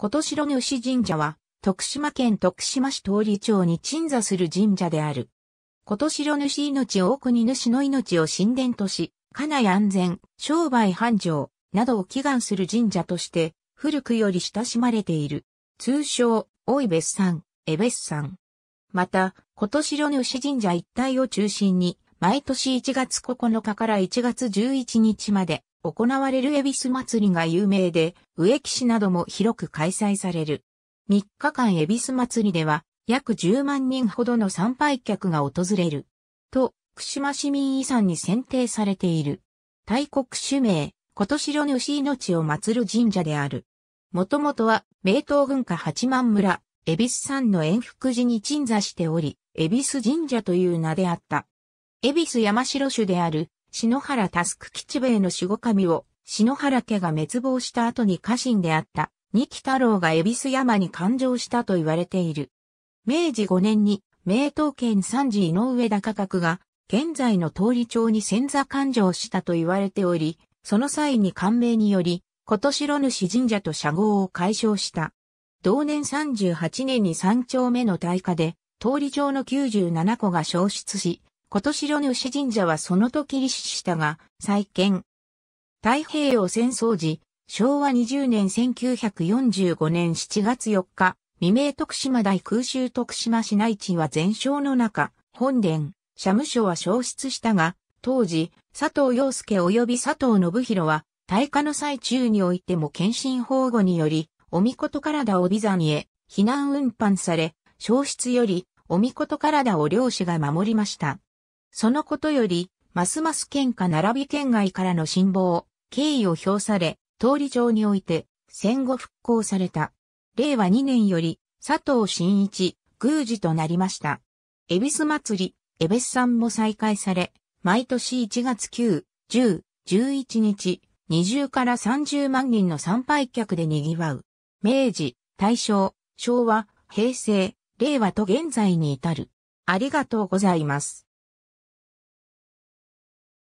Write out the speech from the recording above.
今年の主神社は、徳島県徳島市通り町に鎮座する神社である。今年の主命を国主の命を神殿とし、家内安全、商売繁盛、などを祈願する神社として、古くより親しまれている。通称、大井別山、江別山。また、今年の主神社一帯を中心に、毎年1月9日から1月11日まで、行われる恵比寿祭りが有名で、植木市なども広く開催される。3日間恵比寿祭りでは、約10万人ほどの参拝客が訪れる。と、串間市民遺産に選定されている。大国主名、今年のろ命を祀る神社である。もともとは、名東軍化八幡村、恵比寿山の円福寺に鎮座しており、恵比寿神社という名であった。恵比寿山城主である篠原タスク吉兵衛の守護神を、篠原家が滅亡した後に家臣であった、二木太郎が恵比寿山に誕生したと言われている。明治5年に、明刀県三次井上高角が、現在の通り町に千座勘定したと言われており、その際に官名により、今年路主神社と社号を解消した。同年38年に三丁目の大火で、通り町の97個が消失し、今年のろ神社はその時立死したが、再建。太平洋戦争時、昭和20年1945年7月4日、未明徳島大空襲徳島市内地は全焼の中、本殿、社務所は消失したが、当時、佐藤洋介及び佐藤信弘は、大火の最中においても献身保護により、おみこと体をビザにへ、避難運搬され、消失より、おみこと体を漁師が守りました。そのことより、ますます県下並び県外からの辛抱、敬意を表され、通り上において、戦後復興された。令和2年より、佐藤新一、宮司となりました。恵比寿祭り、恵比寿さんも再開され、毎年1月9、10、11日、20から30万人の参拝客で賑わう。明治、大正、昭和、平成、令和と現在に至る。ありがとうございます。